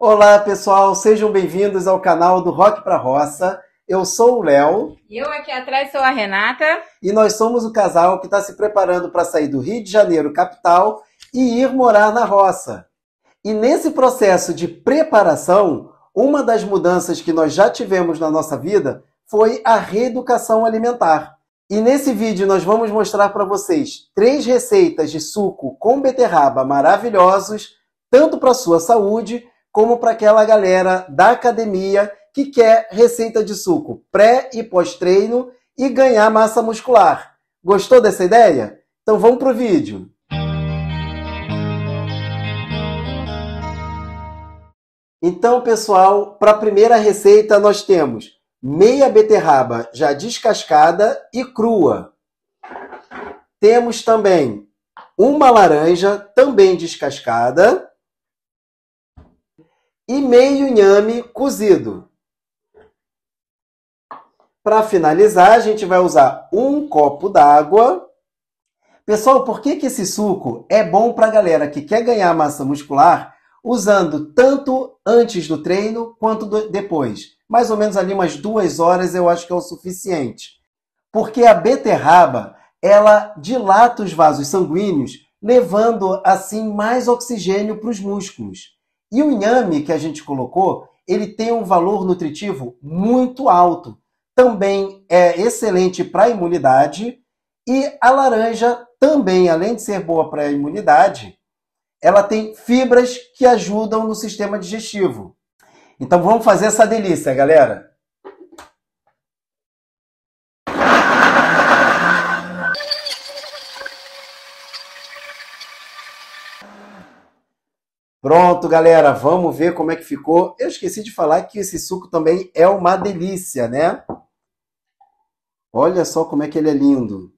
Olá, pessoal, sejam bem-vindos ao canal do Rock para Roça. Eu sou o Léo. E eu aqui atrás sou a Renata. E nós somos o casal que está se preparando para sair do Rio de Janeiro, capital, e ir morar na roça. E nesse processo de preparação, uma das mudanças que nós já tivemos na nossa vida foi a reeducação alimentar. E nesse vídeo nós vamos mostrar para vocês três receitas de suco com beterraba maravilhosos, tanto para sua saúde como para aquela galera da academia que quer receita de suco pré e pós-treino e ganhar massa muscular. Gostou dessa ideia? Então vamos para o vídeo. Então, pessoal, para a primeira receita nós temos meia beterraba já descascada e crua. Temos também uma laranja também descascada e meio inhame cozido. Para finalizar, a gente vai usar um copo d'água. Pessoal, por que, que esse suco é bom para a galera que quer ganhar massa muscular usando tanto antes do treino quanto do, depois? Mais ou menos ali umas duas horas eu acho que é o suficiente. Porque a beterraba, ela dilata os vasos sanguíneos, levando assim mais oxigênio para os músculos. E o inhame que a gente colocou, ele tem um valor nutritivo muito alto. Também é excelente para a imunidade. E a laranja também, além de ser boa para a imunidade, ela tem fibras que ajudam no sistema digestivo. Então vamos fazer essa delícia, galera! Pronto, galera, vamos ver como é que ficou. Eu esqueci de falar que esse suco também é uma delícia, né? Olha só como é que ele é lindo.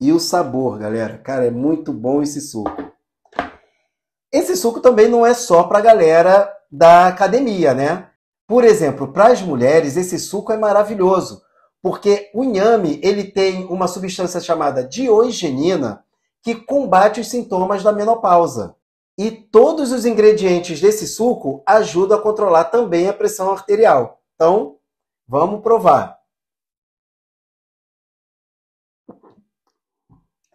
E o sabor, galera. Cara, é muito bom esse suco. Esse suco também não é só para a galera da academia, né? Por exemplo, para as mulheres, esse suco é maravilhoso, porque o inhame ele tem uma substância chamada diogenina que combate os sintomas da menopausa. E todos os ingredientes desse suco ajudam a controlar também a pressão arterial. Então, vamos provar.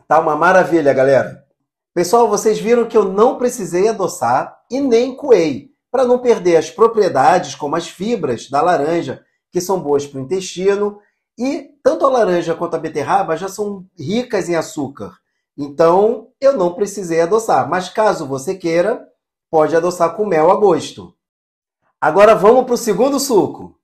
Tá uma maravilha, galera. Pessoal, vocês viram que eu não precisei adoçar e nem coei, para não perder as propriedades como as fibras da laranja, que são boas para o intestino, e tanto a laranja quanto a beterraba já são ricas em açúcar. Então, eu não precisei adoçar. Mas caso você queira, pode adoçar com mel a gosto. Agora vamos para o segundo suco.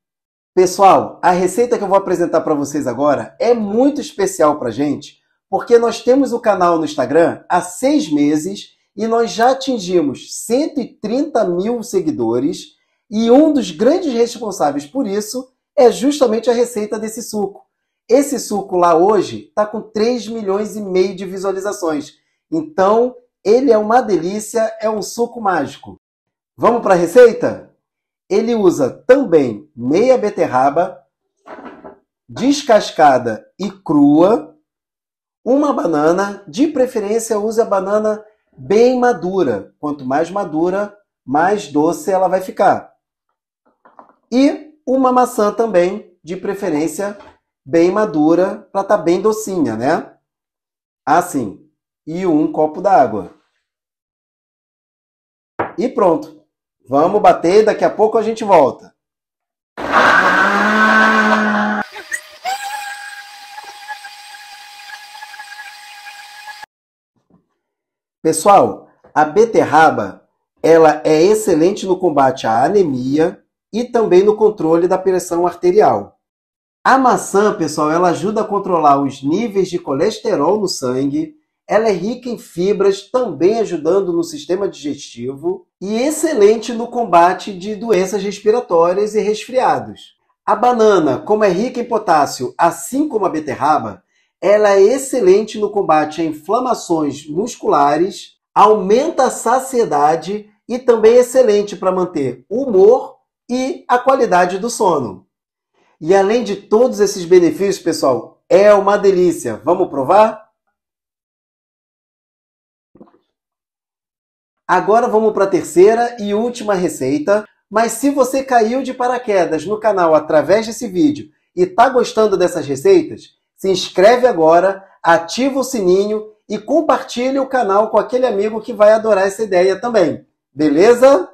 Pessoal, a receita que eu vou apresentar para vocês agora é muito especial para gente, porque nós temos o canal no Instagram há seis meses e nós já atingimos 130 mil seguidores e um dos grandes responsáveis por isso é justamente a receita desse suco. Esse suco lá hoje está com 3 milhões e meio de visualizações. Então, ele é uma delícia, é um suco mágico. Vamos para a receita? Ele usa também meia beterraba, descascada e crua, uma banana, de preferência use a banana bem madura. Quanto mais madura, mais doce ela vai ficar. E uma maçã também, de preferência bem madura para estar tá bem docinha, né? Assim. E um copo d'água. E pronto. Vamos bater, daqui a pouco a gente volta. Pessoal, a beterraba ela é excelente no combate à anemia e também no controle da pressão arterial. A maçã, pessoal, ela ajuda a controlar os níveis de colesterol no sangue. Ela é rica em fibras, também ajudando no sistema digestivo e excelente no combate de doenças respiratórias e resfriados. A banana, como é rica em potássio, assim como a beterraba, ela é excelente no combate a inflamações musculares, aumenta a saciedade e também é excelente para manter o humor e a qualidade do sono. E além de todos esses benefícios, pessoal, é uma delícia. Vamos provar? Agora vamos para a terceira e última receita. Mas se você caiu de paraquedas no canal através desse vídeo e está gostando dessas receitas, se inscreve agora, ativa o sininho e compartilhe o canal com aquele amigo que vai adorar essa ideia também. Beleza?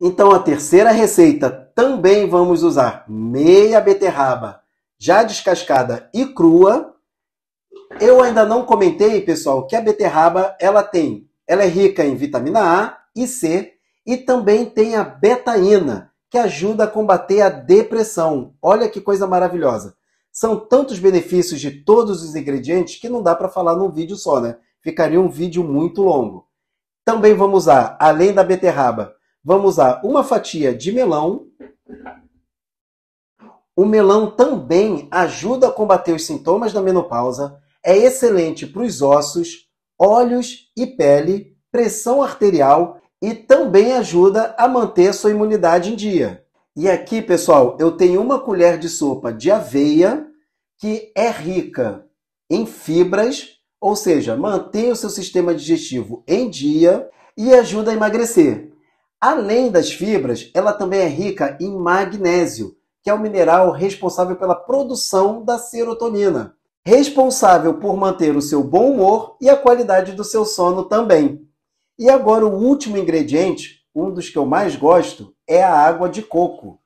Então a terceira receita também vamos usar meia beterraba já descascada e crua. Eu ainda não comentei, pessoal, que a beterraba ela tem, ela é rica em vitamina A e C e também tem a betaína, que ajuda a combater a depressão. Olha que coisa maravilhosa. São tantos benefícios de todos os ingredientes que não dá para falar num vídeo só, né? Ficaria um vídeo muito longo. Também vamos usar, além da beterraba, vamos usar uma fatia de melão, o melão também ajuda a combater os sintomas da menopausa, é excelente para os ossos, olhos e pele, pressão arterial e também ajuda a manter a sua imunidade em dia. E aqui, pessoal, eu tenho uma colher de sopa de aveia que é rica em fibras, ou seja, mantém o seu sistema digestivo em dia e ajuda a emagrecer. Além das fibras, ela também é rica em magnésio, que é o mineral responsável pela produção da serotonina, responsável por manter o seu bom humor e a qualidade do seu sono também. E agora o último ingrediente, um dos que eu mais gosto, é a água de coco.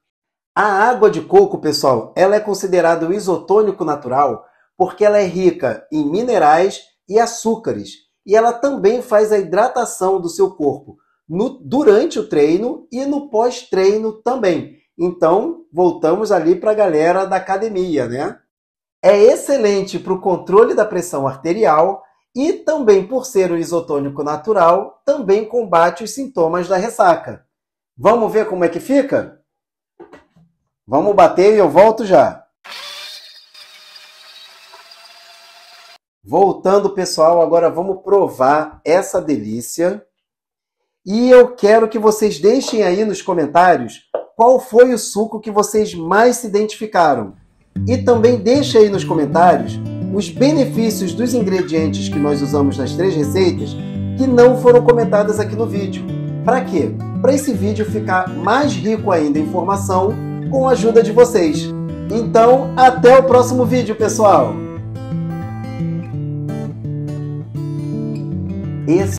A água de coco, pessoal, ela é considerada um isotônico natural porque ela é rica em minerais e açúcares. E ela também faz a hidratação do seu corpo no, durante o treino e no pós-treino também. Então, voltamos ali para a galera da academia, né? É excelente para o controle da pressão arterial e também por ser um isotônico natural, também combate os sintomas da ressaca. Vamos ver como é que fica? Vamos bater e eu volto já. Voltando, pessoal, agora vamos provar essa delícia. E eu quero que vocês deixem aí nos comentários qual foi o suco que vocês mais se identificaram. E também deixe aí nos comentários os benefícios dos ingredientes que nós usamos nas três receitas que não foram comentadas aqui no vídeo. Para quê? Para esse vídeo ficar mais rico ainda em informação com a ajuda de vocês. Então, até o próximo vídeo, pessoal! Esse